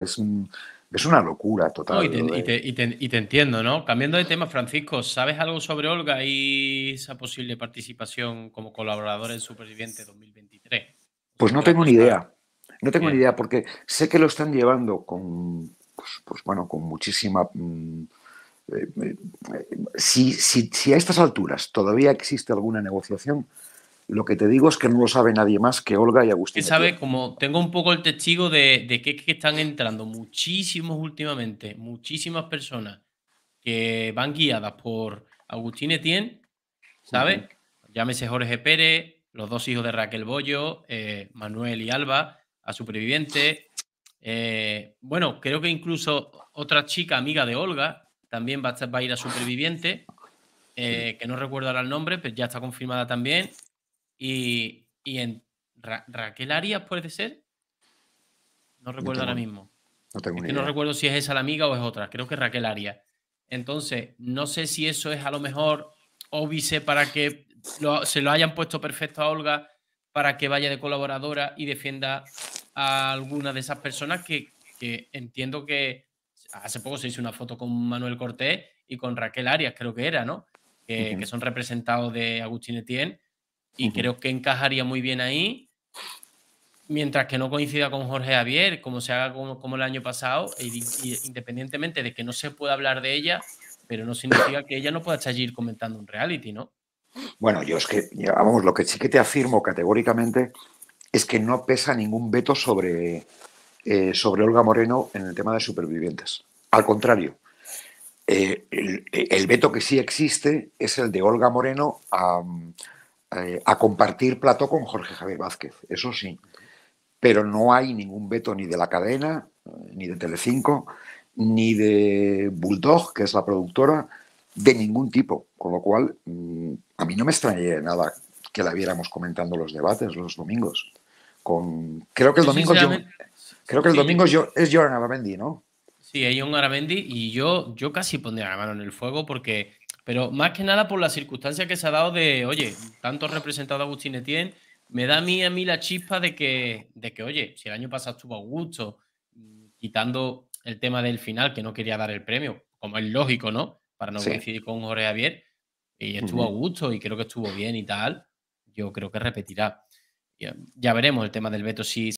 Es, una locura total. y, te, entiendo, ¿no? Cambiando de tema, Francisco, ¿sabes algo sobre Olga y esa posible participación como colaborador en Superviviente 2023? Pues no tengo ni idea. No tengo ni idea, porque sé que lo están llevando con, pues, pues bueno, con muchísima... Mm, eh, eh, eh, si a estas alturas todavía existe alguna negociación, lo que te digo es que no lo sabe nadie más que Olga y Agustín. sabe, como tengo un poco el testigo de, de que, que, están entrando muchísimos últimamente, muchísimas personas que van guiadas por Agustín Etienne, ¿sabes? Ya Llámese Jorge Pérez, los dos hijos de Raquel Bollo, eh, Manuel y Alba, a superviviente. Eh, bueno, creo que incluso otra chica amiga de Olga también va a, estar, a ir a superviviente, eh, que no recuerdo ahora el nombre, pero ya está confirmada también. Y, en Raquel Arias puede ser. No recuerdo ahora mismo. No tengo ni no recuerdo si es esa la amiga o es otra. Creo que Raquel Arias. Entonces, no sé si eso es a lo mejor óbice para que se lo hayan puesto perfecto a Olga para que vaya de colaboradora y defienda a alguna de esas personas que, entiendo que hace poco se hizo una foto con Manuel Cortés y con Raquel Arias, creo que era, ¿no? que son representados de Agustín Etienne y creo que encajaría muy bien ahí. Mientras que no coincida con Jorge Javier, como se haga como, el año pasado, e independientemente de que no se pueda hablar de ella, pero no significa que ella no pueda estar comentando un reality, ¿no? Bueno, yo es que, vamos, lo que sí que te afirmo categóricamente es que no pesa ningún veto sobre, eh, sobre Olga Moreno en el tema de supervivientes. Al contrario, eh, el, el, veto que sí existe es el de Olga Moreno a, eh, a compartir plato con Jorge Javier Vázquez, eso sí, pero no hay ningún veto ni de la cadena, eh, ni de Telecinco, ni de Bulldog, que es la productora, de ningún tipo, con lo cual mm, a mí no me extrañaría nada que la viéramos comentando los debates los domingos. Con, creo que el domingo, creo que el domingo yo, es Joran Aramendi, ¿no? Sí, hay un Aramendi y yo, yo casi pondría la mano en el fuego porque pero más que nada por la circunstancia que se ha dado de, oye, tanto representado a Agustín Etienne, me da a mí, a mí la chispa de que, de que, oye, si el año pasado estuvo gusto, mm, quitando el tema del final, que no quería dar el premio, como es lógico, ¿no? Para no coincidir con Jorge Javier, y estuvo a gusto y creo que estuvo bien y tal, yo creo que repetirá. Ya, ya veremos el tema del veto si